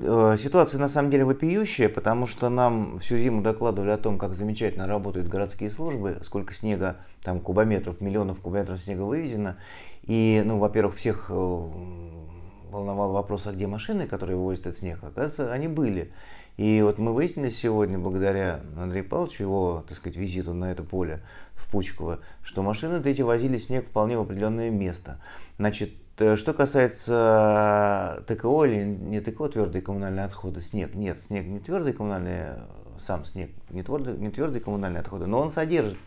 Э, ситуация на самом деле вопиющая, потому что нам всю зиму докладывали о том, как замечательно работают городские службы, сколько снега, там кубометров, миллионов кубометров снега вывезено. И, ну, во-первых, всех э, волновал вопрос, а где машины, которые вывозят этот снег. Оказывается, они были. И вот мы выяснили сегодня, благодаря Андрею Павловичу, его, так сказать, визиту на это поле в Пучково, что машины эти возили снег вполне в определенное место. Значит, Э, что касается э, ТКО или не ТКО, твердые коммунальные отходы, снег, нет, снег не твердые коммунальные, сам снег не твердые, не твердые коммунальные отходы, но он содержит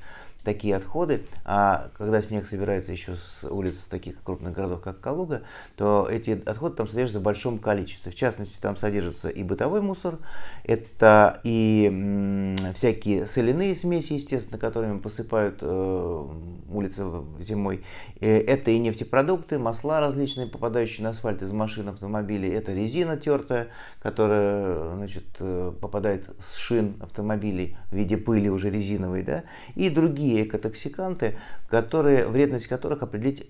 такие отходы, а когда снег собирается еще с улиц таких крупных городов, как Калуга, то эти отходы там содержатся в большом количестве. В частности, там содержится и бытовой мусор, это и всякие соляные смеси, естественно, которыми посыпают э, улицы зимой, э, это и нефтепродукты, масла различные, попадающие на асфальт из машин, автомобилей, это резина тертая, которая значит, э, попадает с шин автомобилей в виде пыли уже резиновой, да, и другие другие экотоксиканты, которые, вредность которых определить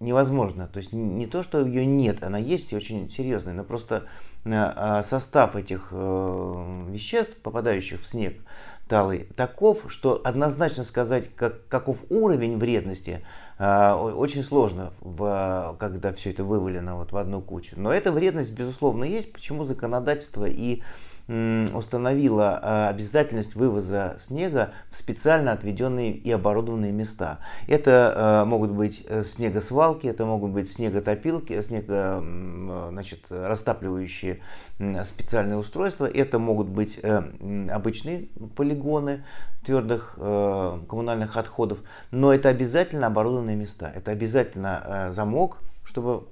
невозможно. То есть не то, что ее нет, она есть и очень серьезная, но просто э, а, состав этих э, веществ, попадающих в снег талый, таков, что однозначно сказать, как, каков уровень вредности, э, очень сложно, в, когда все это вывалено вот в одну кучу. Но эта вредность, безусловно, есть, почему законодательство и установила а, обязательность вывоза снега в специально отведенные и оборудованные места. Это а, могут быть э, снегосвалки, это могут быть снеготопилки, снего, э, э, значит, растапливающие специальные устройства, это могут быть обычные полигоны твердых коммунальных отходов, но это обязательно оборудованные места, это обязательно замок, чтобы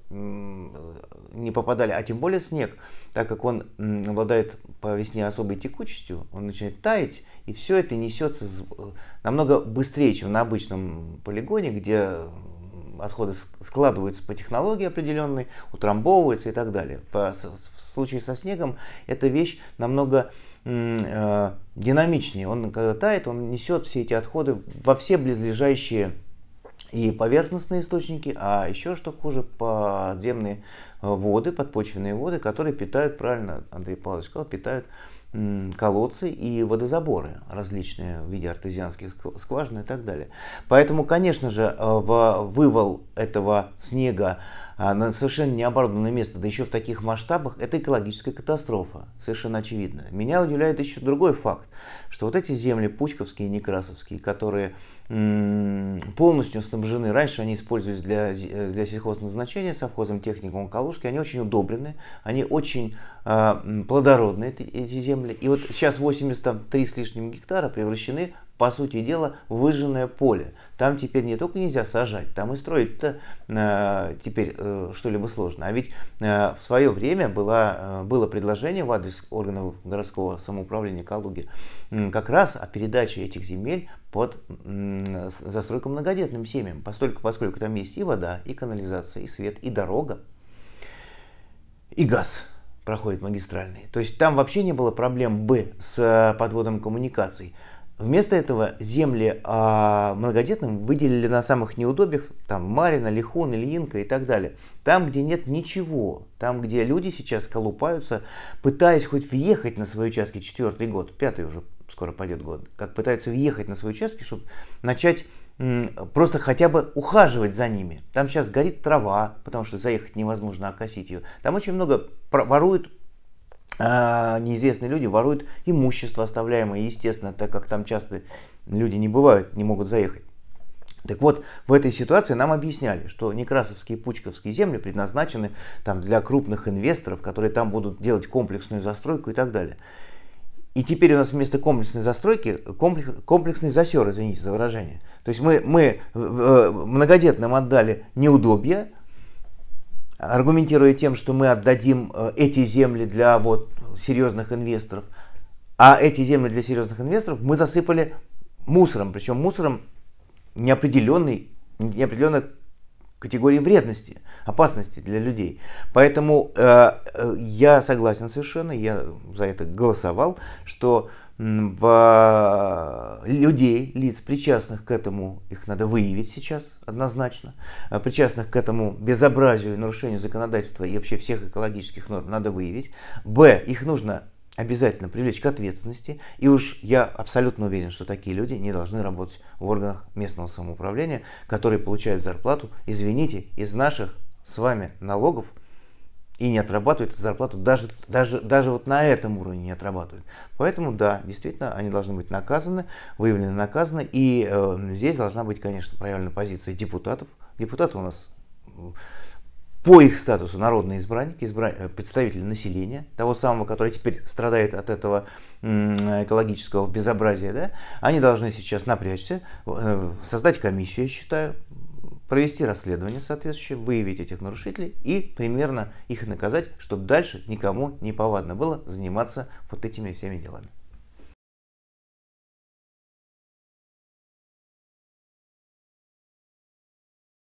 не попадали, а тем более снег, так как он обладает по весне особой текучестью, он начинает таять, и все это несется э, намного быстрее, чем на обычном полигоне, где отходы складываются по технологии определенной, утрамбовываются и так далее. В, в случае со снегом эта вещь намного э, динамичнее. Он когда тает, он несет все эти отходы во все близлежащие и поверхностные источники, а еще что хуже, подземные воды, подпочвенные воды, которые питают, правильно Андрей Павлович сказал, питают колодцы и водозаборы различные в виде артезианских скважин и так далее. Поэтому, конечно же, э, в вывал этого снега а, на совершенно необорудованное место, да еще в таких масштабах, это экологическая катастрофа, совершенно очевидно. Меня удивляет еще другой факт, что вот эти земли пучковские и некрасовские, которые полностью снабжены, раньше они использовались для, э, для сельхозназначения совхозом техникум колодцев, Калужский, они очень удобренные, они очень э, плодородны, эти, эти земли. И вот сейчас 83 с лишним гектара превращены, по сути дела, в выжженное поле. Там теперь не только нельзя сажать, там и строить-то э, теперь э, что-либо сложно. А ведь э, в свое время была, э, было предложение в адрес органов городского самоуправления Калуги э, как раз о передаче этих земель под застройку многодетным семьям, поскольку, поскольку там есть и вода, и канализация, и свет, и дорога и газ проходит магистральный. То есть там вообще не было проблем бы с э, подводом коммуникаций. Вместо этого земли а, многодетным выделили на самых неудобных, там Марина, Лихон, Ильинка и так далее. Там, где нет ничего, там, где люди сейчас колупаются, пытаясь хоть въехать на свои участки четвертый год, пятый уже скоро пойдет год, как пытаются въехать на свои участки, чтобы начать просто хотя бы ухаживать за ними. Там сейчас горит трава, потому что заехать невозможно, окосить ее. Там очень много воруют а, неизвестные люди воруют имущество оставляемое, естественно, так как там часто люди не бывают, не могут заехать. Так вот, в этой ситуации нам объясняли, что некрасовские и пучковские земли предназначены там, для крупных инвесторов, которые там будут делать комплексную застройку и так далее. И теперь у нас вместо комплексной застройки комплекс, комплексный засер, извините за выражение. То есть мы, мы э, многодетным отдали неудобья, аргументируя тем, что мы отдадим э, эти земли для вот, серьезных инвесторов. А эти земли для серьезных инвесторов мы засыпали мусором, причем мусором неопределенной, неопределенной категории вредности, опасности для людей. Поэтому э, э, я согласен совершенно, я за это голосовал, что в э, людей, лиц, причастных к этому, их надо выявить сейчас однозначно, э, причастных к этому безобразию и нарушению законодательства и вообще всех экологических норм надо выявить. Б, их нужно обязательно привлечь к ответственности. И уж я абсолютно уверен, что такие люди не должны работать в органах местного самоуправления, которые получают зарплату, извините, из наших с вами налогов и не отрабатывают зарплату, даже, даже, даже вот на этом уровне не отрабатывают. Поэтому, да, действительно, они должны быть наказаны, выявлены наказаны. И э, здесь должна быть, конечно, проявлена позиция депутатов. Депутаты у нас по их статусу народные избранники, избра... Э, представители населения, того самого, который теперь страдает от этого экологического безобразия, да, они должны сейчас напрячься, э, создать комиссию, я считаю, провести расследование соответствующее, выявить этих нарушителей и примерно их наказать, чтобы дальше никому не повадно было заниматься вот этими всеми делами.